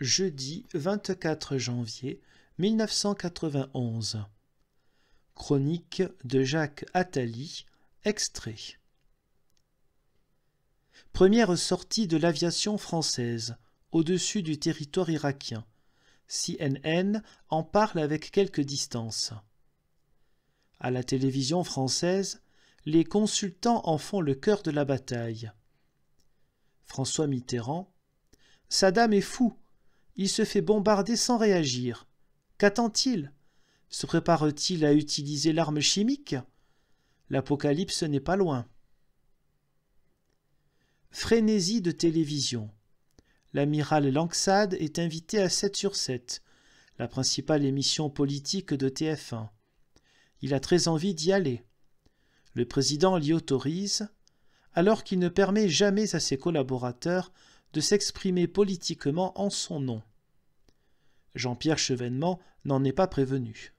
jeudi 24 janvier 1991. Chronique de Jacques Attali, extrait. Première sortie de l'aviation française au-dessus du territoire irakien. CNN en parle avec quelque distance. À la télévision française, les consultants en font le cœur de la bataille. François Mitterrand Saddam est fou, il se fait bombarder sans réagir. Qu'attend-il Se prépare-t-il à utiliser l'arme chimique L'apocalypse n'est pas loin. Frénésie de télévision. L'amiral Langsad est invité à 7 sur 7, la principale émission politique de TF1. Il a très envie d'y aller. Le président l'y autorise, alors qu'il ne permet jamais à ses collaborateurs de s'exprimer politiquement en son nom. Jean-Pierre Chevènement n'en est pas prévenu.